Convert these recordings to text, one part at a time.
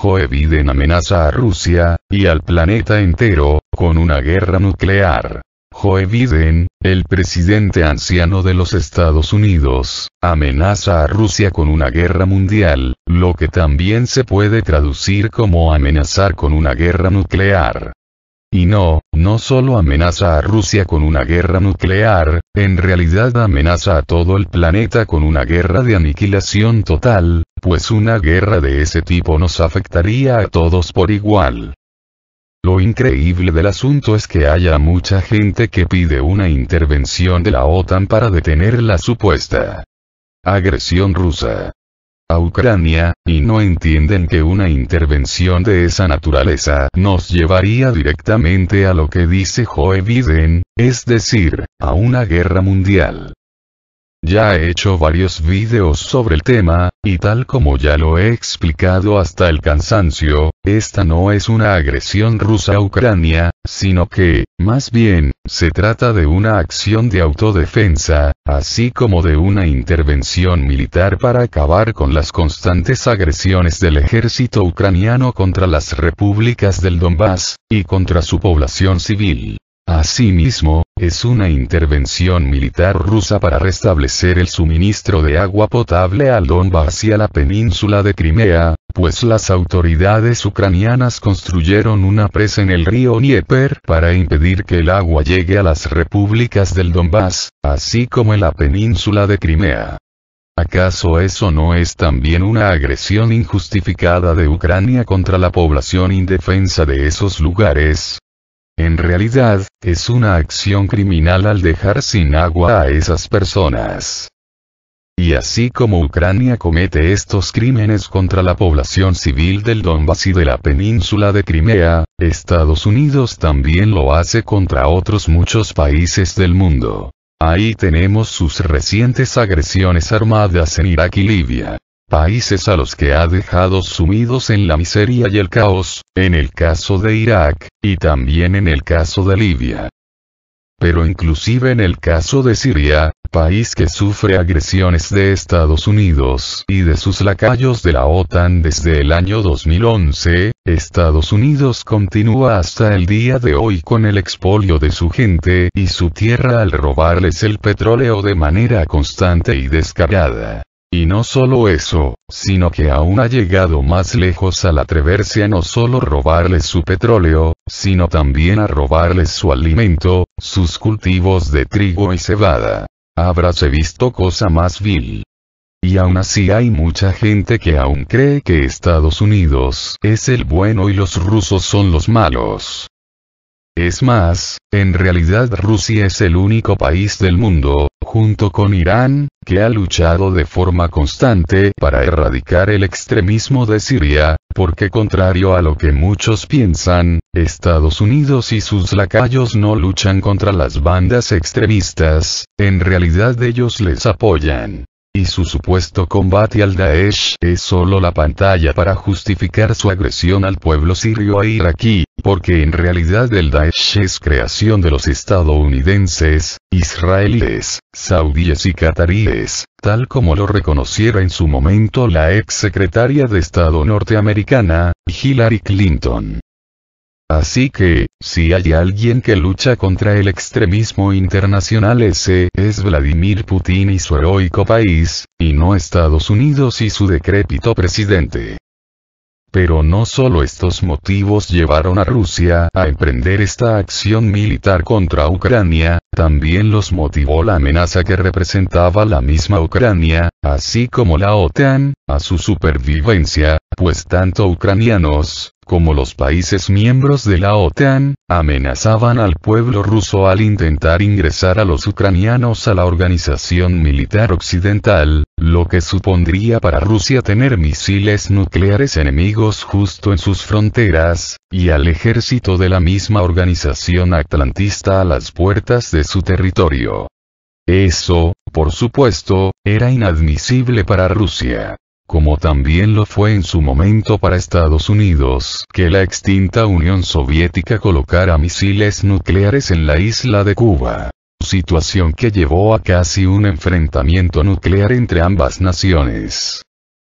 Joe Biden amenaza a Rusia, y al planeta entero, con una guerra nuclear. Joe Biden, el presidente anciano de los Estados Unidos, amenaza a Rusia con una guerra mundial, lo que también se puede traducir como amenazar con una guerra nuclear. Y no, no solo amenaza a Rusia con una guerra nuclear, en realidad amenaza a todo el planeta con una guerra de aniquilación total, pues una guerra de ese tipo nos afectaría a todos por igual. Lo increíble del asunto es que haya mucha gente que pide una intervención de la OTAN para detener la supuesta agresión rusa a Ucrania, y no entienden que una intervención de esa naturaleza nos llevaría directamente a lo que dice Joe Biden, es decir, a una guerra mundial. Ya he hecho varios vídeos sobre el tema, y tal como ya lo he explicado hasta el cansancio, esta no es una agresión rusa a Ucrania, sino que, más bien, se trata de una acción de autodefensa, así como de una intervención militar para acabar con las constantes agresiones del ejército ucraniano contra las repúblicas del Donbass, y contra su población civil. Asimismo, es una intervención militar rusa para restablecer el suministro de agua potable al Donbass y a la península de Crimea, pues las autoridades ucranianas construyeron una presa en el río Dnieper para impedir que el agua llegue a las repúblicas del Donbass, así como en la península de Crimea. ¿Acaso eso no es también una agresión injustificada de Ucrania contra la población indefensa de esos lugares? En realidad, es una acción criminal al dejar sin agua a esas personas. Y así como Ucrania comete estos crímenes contra la población civil del Donbass y de la península de Crimea, Estados Unidos también lo hace contra otros muchos países del mundo. Ahí tenemos sus recientes agresiones armadas en Irak y Libia países a los que ha dejado sumidos en la miseria y el caos, en el caso de Irak, y también en el caso de Libia. Pero inclusive en el caso de Siria, país que sufre agresiones de Estados Unidos y de sus lacayos de la OTAN desde el año 2011, Estados Unidos continúa hasta el día de hoy con el expolio de su gente y su tierra al robarles el petróleo de manera constante y descarada. Y no solo eso, sino que aún ha llegado más lejos al atreverse a no solo robarles su petróleo, sino también a robarles su alimento, sus cultivos de trigo y cebada. Habráse visto cosa más vil. Y aún así hay mucha gente que aún cree que Estados Unidos es el bueno y los rusos son los malos. Es más, en realidad Rusia es el único país del mundo, junto con Irán, que ha luchado de forma constante para erradicar el extremismo de Siria, porque contrario a lo que muchos piensan, Estados Unidos y sus lacayos no luchan contra las bandas extremistas, en realidad ellos les apoyan y su supuesto combate al Daesh es solo la pantalla para justificar su agresión al pueblo sirio e iraquí, porque en realidad el Daesh es creación de los estadounidenses, israelíes, saudíes y cataríes, tal como lo reconociera en su momento la ex secretaria de Estado norteamericana, Hillary Clinton. Así que, si hay alguien que lucha contra el extremismo internacional ese es Vladimir Putin y su heroico país, y no Estados Unidos y su decrépito presidente. Pero no solo estos motivos llevaron a Rusia a emprender esta acción militar contra Ucrania, también los motivó la amenaza que representaba la misma Ucrania, así como la OTAN, a su supervivencia, pues tanto ucranianos, como los países miembros de la OTAN, amenazaban al pueblo ruso al intentar ingresar a los ucranianos a la organización militar occidental, lo que supondría para Rusia tener misiles nucleares enemigos justo en sus fronteras, y al ejército de la misma organización atlantista a las puertas de su territorio. Eso, por supuesto, era inadmisible para Rusia como también lo fue en su momento para Estados Unidos, que la extinta Unión Soviética colocara misiles nucleares en la isla de Cuba. Situación que llevó a casi un enfrentamiento nuclear entre ambas naciones.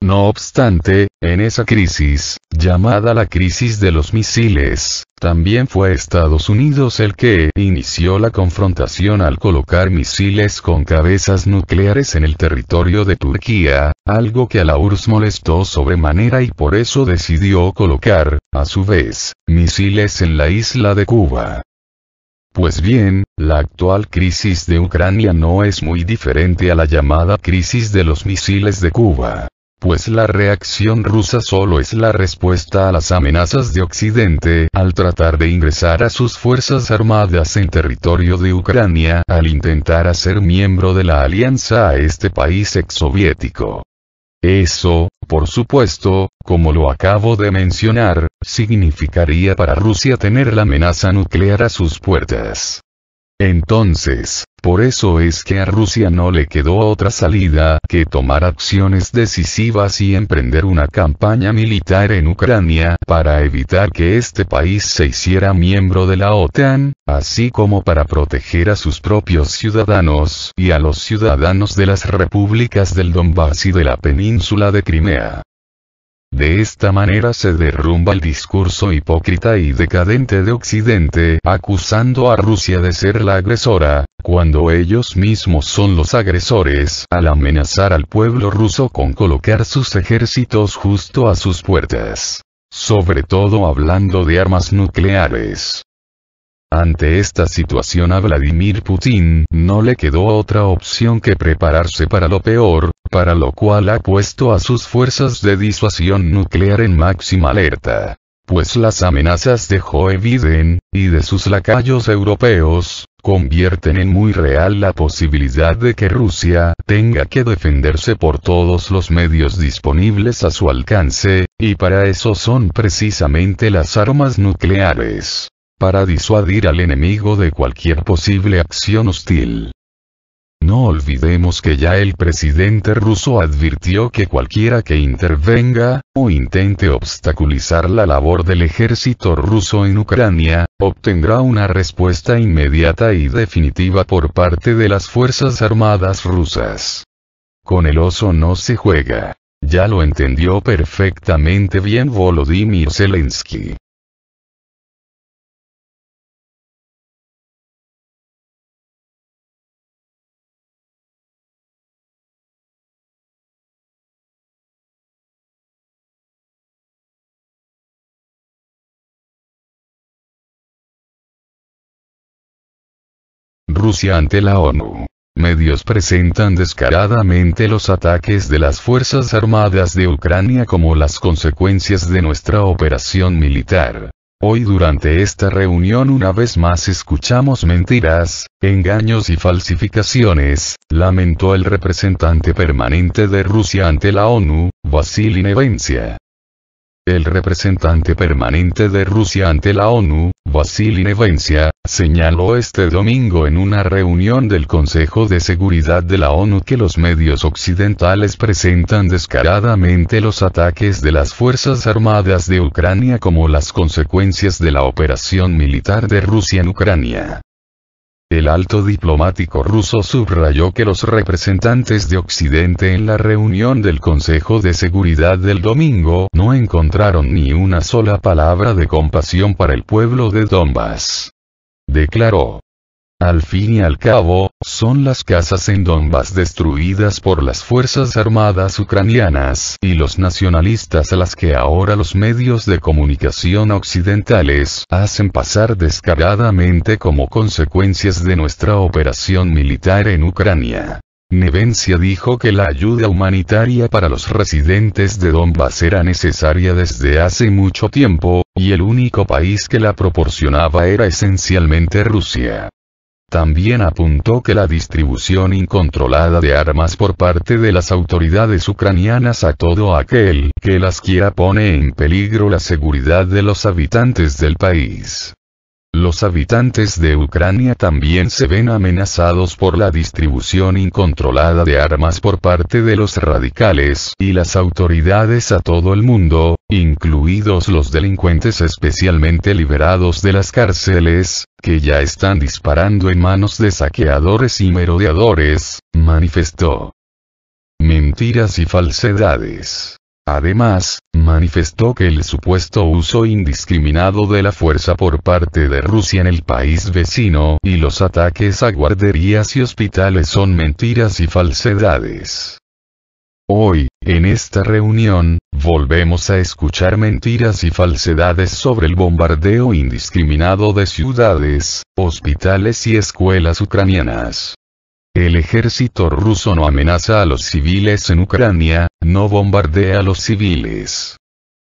No obstante, en esa crisis, llamada la crisis de los misiles, también fue Estados Unidos el que inició la confrontación al colocar misiles con cabezas nucleares en el territorio de Turquía, algo que a la URSS molestó sobremanera y por eso decidió colocar, a su vez, misiles en la isla de Cuba. Pues bien, la actual crisis de Ucrania no es muy diferente a la llamada crisis de los misiles de Cuba pues la reacción rusa solo es la respuesta a las amenazas de Occidente al tratar de ingresar a sus fuerzas armadas en territorio de Ucrania al intentar hacer miembro de la alianza a este país exsoviético. Eso, por supuesto, como lo acabo de mencionar, significaría para Rusia tener la amenaza nuclear a sus puertas. Entonces, por eso es que a Rusia no le quedó otra salida que tomar acciones decisivas y emprender una campaña militar en Ucrania para evitar que este país se hiciera miembro de la OTAN, así como para proteger a sus propios ciudadanos y a los ciudadanos de las repúblicas del Donbass y de la península de Crimea. De esta manera se derrumba el discurso hipócrita y decadente de Occidente, acusando a Rusia de ser la agresora, cuando ellos mismos son los agresores al amenazar al pueblo ruso con colocar sus ejércitos justo a sus puertas. Sobre todo hablando de armas nucleares. Ante esta situación a Vladimir Putin no le quedó otra opción que prepararse para lo peor, para lo cual ha puesto a sus fuerzas de disuasión nuclear en máxima alerta. Pues las amenazas de Joe Biden, y de sus lacayos europeos, convierten en muy real la posibilidad de que Rusia tenga que defenderse por todos los medios disponibles a su alcance, y para eso son precisamente las armas nucleares para disuadir al enemigo de cualquier posible acción hostil. No olvidemos que ya el presidente ruso advirtió que cualquiera que intervenga, o intente obstaculizar la labor del ejército ruso en Ucrania, obtendrá una respuesta inmediata y definitiva por parte de las Fuerzas Armadas rusas. Con el oso no se juega. Ya lo entendió perfectamente bien Volodymyr Zelensky. Rusia ante la ONU. Medios presentan descaradamente los ataques de las Fuerzas Armadas de Ucrania como las consecuencias de nuestra operación militar. Hoy durante esta reunión una vez más escuchamos mentiras, engaños y falsificaciones, lamentó el representante permanente de Rusia ante la ONU, Vasily Nevencia. El representante permanente de Rusia ante la ONU, Vasily Nevencia, señaló este domingo en una reunión del Consejo de Seguridad de la ONU que los medios occidentales presentan descaradamente los ataques de las Fuerzas Armadas de Ucrania como las consecuencias de la operación militar de Rusia en Ucrania. El alto diplomático ruso subrayó que los representantes de Occidente en la reunión del Consejo de Seguridad del domingo no encontraron ni una sola palabra de compasión para el pueblo de Donbass. Declaró. Al fin y al cabo, son las casas en Donbass destruidas por las Fuerzas Armadas ucranianas y los nacionalistas a las que ahora los medios de comunicación occidentales hacen pasar descaradamente como consecuencias de nuestra operación militar en Ucrania. Nevencia dijo que la ayuda humanitaria para los residentes de Donbass era necesaria desde hace mucho tiempo, y el único país que la proporcionaba era esencialmente Rusia. También apuntó que la distribución incontrolada de armas por parte de las autoridades ucranianas a todo aquel que las quiera pone en peligro la seguridad de los habitantes del país. Los habitantes de Ucrania también se ven amenazados por la distribución incontrolada de armas por parte de los radicales y las autoridades a todo el mundo, incluidos los delincuentes especialmente liberados de las cárceles, que ya están disparando en manos de saqueadores y merodeadores, manifestó. Mentiras y falsedades. Además, manifestó que el supuesto uso indiscriminado de la fuerza por parte de Rusia en el país vecino y los ataques a guarderías y hospitales son mentiras y falsedades. Hoy, en esta reunión, volvemos a escuchar mentiras y falsedades sobre el bombardeo indiscriminado de ciudades, hospitales y escuelas ucranianas. El ejército ruso no amenaza a los civiles en Ucrania, no bombardea a los civiles.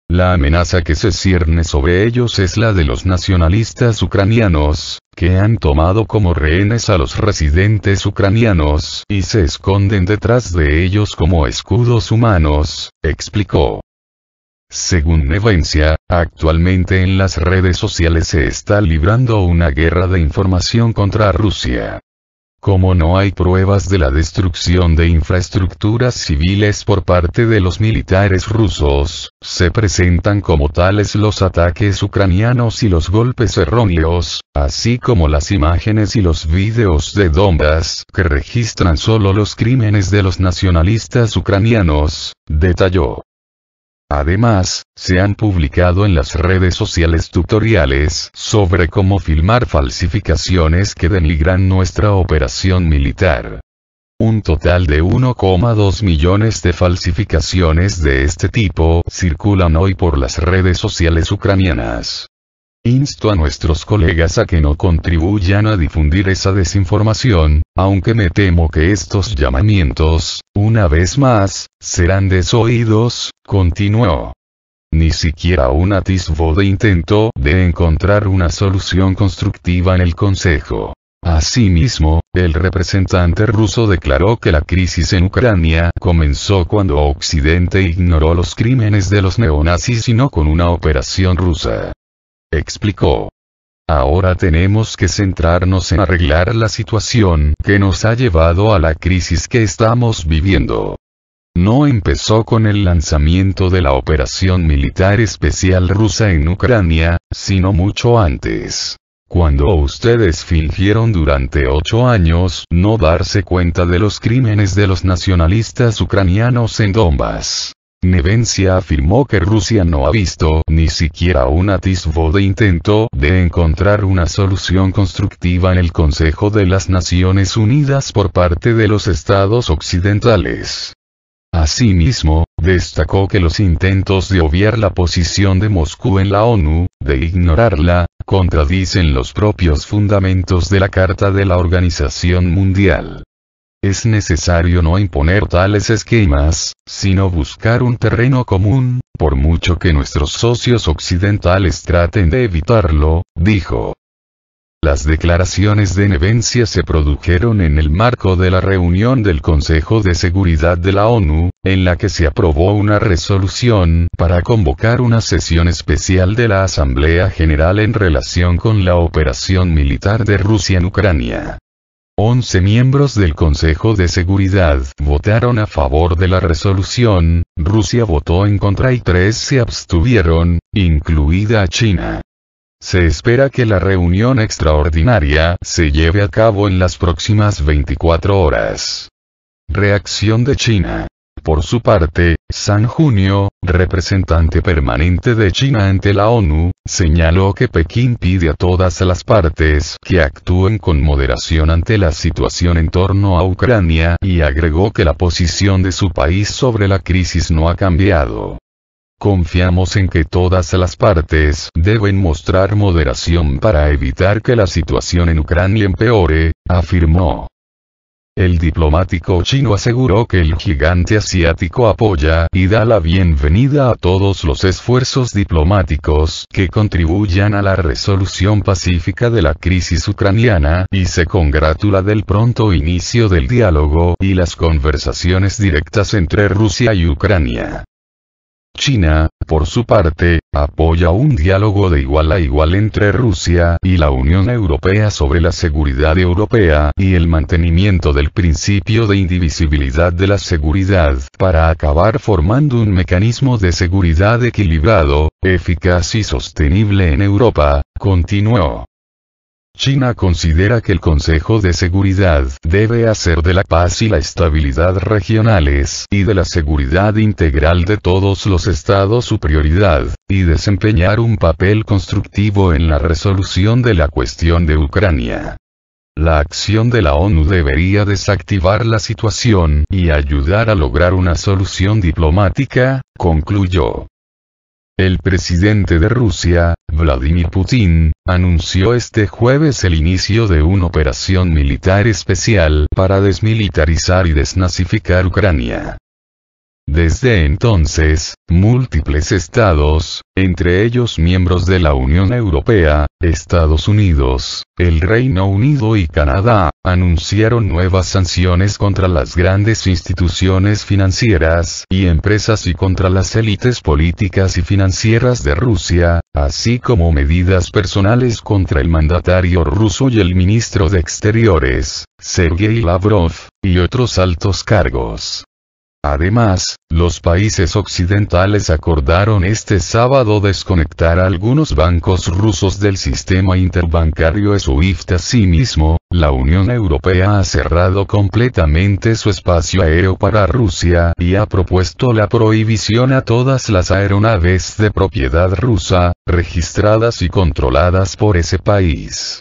La amenaza que se cierne sobre ellos es la de los nacionalistas ucranianos, que han tomado como rehenes a los residentes ucranianos y se esconden detrás de ellos como escudos humanos, explicó. Según Nevencia, actualmente en las redes sociales se está librando una guerra de información contra Rusia. Como no hay pruebas de la destrucción de infraestructuras civiles por parte de los militares rusos, se presentan como tales los ataques ucranianos y los golpes erróneos, así como las imágenes y los vídeos de dombas que registran solo los crímenes de los nacionalistas ucranianos, detalló. Además, se han publicado en las redes sociales tutoriales sobre cómo filmar falsificaciones que denigran nuestra operación militar. Un total de 1,2 millones de falsificaciones de este tipo circulan hoy por las redes sociales ucranianas. Insto a nuestros colegas a que no contribuyan a difundir esa desinformación, aunque me temo que estos llamamientos, una vez más, serán desoídos, continuó. Ni siquiera un atisbo de intento de encontrar una solución constructiva en el Consejo. Asimismo, el representante ruso declaró que la crisis en Ucrania comenzó cuando Occidente ignoró los crímenes de los neonazis y no con una operación rusa explicó. Ahora tenemos que centrarnos en arreglar la situación que nos ha llevado a la crisis que estamos viviendo. No empezó con el lanzamiento de la operación militar especial rusa en Ucrania, sino mucho antes. Cuando ustedes fingieron durante ocho años no darse cuenta de los crímenes de los nacionalistas ucranianos en Donbass. Nevencia afirmó que Rusia no ha visto ni siquiera un atisbo de intento de encontrar una solución constructiva en el Consejo de las Naciones Unidas por parte de los estados occidentales. Asimismo, destacó que los intentos de obviar la posición de Moscú en la ONU, de ignorarla, contradicen los propios fundamentos de la Carta de la Organización Mundial. Es necesario no imponer tales esquemas, sino buscar un terreno común, por mucho que nuestros socios occidentales traten de evitarlo, dijo. Las declaraciones de Nevencia se produjeron en el marco de la reunión del Consejo de Seguridad de la ONU, en la que se aprobó una resolución para convocar una sesión especial de la Asamblea General en relación con la operación militar de Rusia en Ucrania. 11 miembros del Consejo de Seguridad votaron a favor de la resolución, Rusia votó en contra y 3 se abstuvieron, incluida China. Se espera que la reunión extraordinaria se lleve a cabo en las próximas 24 horas. Reacción de China. Por su parte, San Junio, representante permanente de China ante la ONU, señaló que Pekín pide a todas las partes que actúen con moderación ante la situación en torno a Ucrania y agregó que la posición de su país sobre la crisis no ha cambiado. Confiamos en que todas las partes deben mostrar moderación para evitar que la situación en Ucrania empeore, afirmó. El diplomático chino aseguró que el gigante asiático apoya y da la bienvenida a todos los esfuerzos diplomáticos que contribuyan a la resolución pacífica de la crisis ucraniana y se congratula del pronto inicio del diálogo y las conversaciones directas entre Rusia y Ucrania. China, por su parte, apoya un diálogo de igual a igual entre Rusia y la Unión Europea sobre la seguridad europea y el mantenimiento del principio de indivisibilidad de la seguridad para acabar formando un mecanismo de seguridad equilibrado, eficaz y sostenible en Europa, continuó. China considera que el Consejo de Seguridad debe hacer de la paz y la estabilidad regionales y de la seguridad integral de todos los estados su prioridad, y desempeñar un papel constructivo en la resolución de la cuestión de Ucrania. La acción de la ONU debería desactivar la situación y ayudar a lograr una solución diplomática, concluyó. El presidente de Rusia, Vladimir Putin, anunció este jueves el inicio de una operación militar especial para desmilitarizar y desnazificar Ucrania. Desde entonces, múltiples estados, entre ellos miembros de la Unión Europea, Estados Unidos, el Reino Unido y Canadá, anunciaron nuevas sanciones contra las grandes instituciones financieras y empresas y contra las élites políticas y financieras de Rusia, así como medidas personales contra el mandatario ruso y el ministro de Exteriores, Sergei Lavrov, y otros altos cargos. Además, los países occidentales acordaron este sábado desconectar algunos bancos rusos del sistema interbancario SWIFT. Asimismo, la Unión Europea ha cerrado completamente su espacio aéreo para Rusia y ha propuesto la prohibición a todas las aeronaves de propiedad rusa, registradas y controladas por ese país.